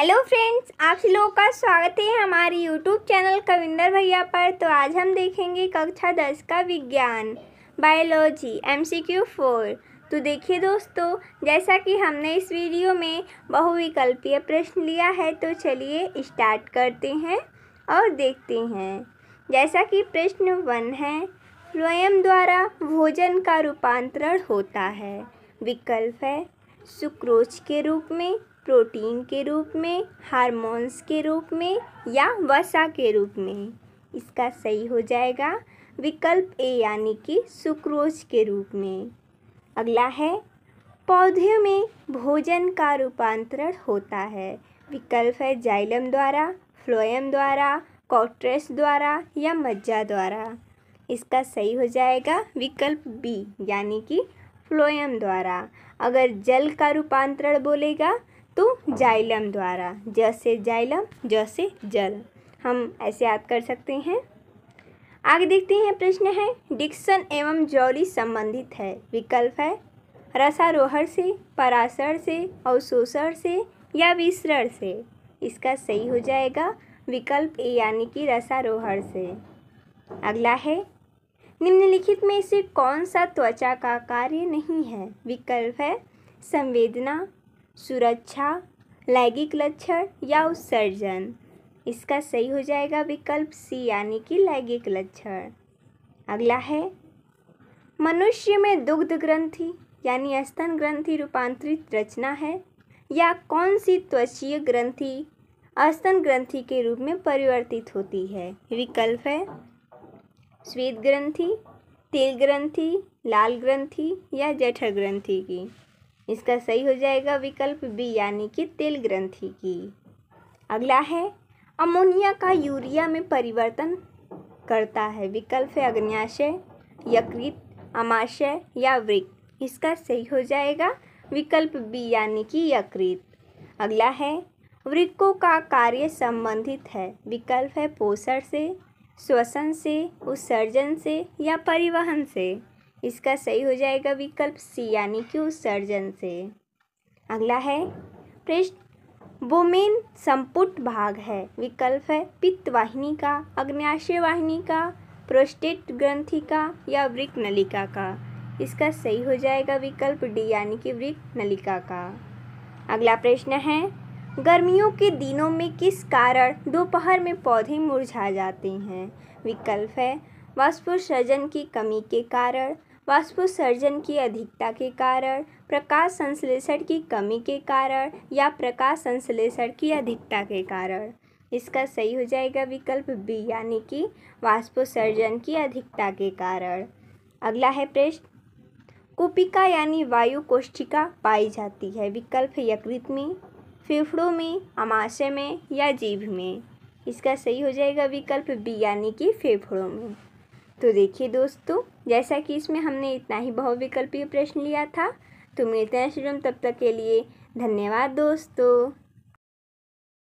hello friends आप सभी लोगों का स्वागत है हमारे यूट्यूब चैनल कविंदर भैया पर तो आज हम देखेंगे कक्षा दस का विज्ञान बायोलॉजी एमसीक्यू फोर तो देखिए दोस्तों जैसा कि हमने इस वीडियो में बहुविकल्पीय प्रश्न लिया है तो चलिए स्टार्ट करते हैं और देखते हैं जैसा कि प्रश्न वन है फ्लोएम द्वारा भोजन का रूपांतरण होता है विकल्प है सुक्रोच के रूप में प्रोटीन के रूप में हार्मोन्स के रूप में या वसा के रूप में इसका सही हो जाएगा विकल्प ए यानी कि सुक्रोज के रूप में अगला है पौधे में भोजन का रूपांतरण होता है विकल्प है जाइलम द्वारा फ्लोएम द्वारा कॉट्रेस द्वारा या मज्जा द्वारा इसका सही हो जाएगा विकल्प बी यानी कि फ्लोएम द्वारा अगर जल का रूपांतरण बोलेगा तो जाइलम द्वारा जैसे जाइलम जैसे जल हम ऐसे याद कर सकते हैं आगे देखते हैं प्रश्न है डिक्सन एवं जौली संबंधित है विकल्प है रसारोहर से परासर से अवशोषण से या विसरण से इसका सही हो जाएगा विकल्प ए यानी कि रसारोहर से अगला है निम्नलिखित में से कौन सा त्वचा का कार्य नहीं है विकल्प है संवेदना सुरक्षा लैंगिक लक्षण या उत्सर्जन इसका सही हो जाएगा विकल्प सी यानी कि लैंगिक लक्षण अगला है मनुष्य में दुग्ध ग्रंथि यानी स्तन ग्रंथि रूपांतरित रचना है या कौन सी त्वचीय ग्रंथि अस्तन ग्रंथि के रूप में परिवर्तित होती है विकल्प है श्वेत ग्रंथि तिल ग्रंथि लाल ग्रंथि या जठर ग्रंथि की इसका सही हो जाएगा विकल्प बी यानी कि तिल ग्रंथि की अगला है अमोनिया का यूरिया में परिवर्तन करता है विकल्प है अग्न्याशय यकृत अमाशय या वृक इसका सही हो जाएगा विकल्प बी यानी कि यकृत अगला है वृक्कों का कार्य संबंधित है विकल्प है पोषण से श्वसन से उत्सर्जन से या परिवहन से इसका सही हो जाएगा विकल्प सी यानी कि उत्सर्जन से अगला है पृष्ठ मेन संपुट भाग है विकल्प है पित्त वाहिनी का अग्नाशय वाहिनी का प्रोस्टेट ग्रंथि का या वृक नलिका का इसका सही हो जाएगा विकल्प डी यानी कि वृक नलिका का अगला प्रश्न है गर्मियों के दिनों में किस कारण दोपहर में पौधे मुरझा जाते हैं विकल्प है वाष्पोत्सर्जन की कमी के कारण वाष्पोत्सर्जन की अधिकता के कारण प्रकाश संश्लेषण की कमी के कारण या प्रकाश संश्लेषण की अधिकता के कारण इसका सही हो जाएगा विकल्प बी यानी कि वाष्पोत्सर्जन की अधिकता के कारण अगला है प्रश्न कुपिका यानी वायु कोष्ठिका पाई जाती है विकल्प यकृत में फेफड़ों में अमाशय में या जीभ में इसका सही हो जाएगा विकल्प बी यानी कि फेफड़ों में तो देखिए दोस्तों जैसा कि इसमें हमने इतना ही बहुविकल्पीय प्रश्न लिया था तो मिलते हैं शुरू तब तक के लिए धन्यवाद दोस्तों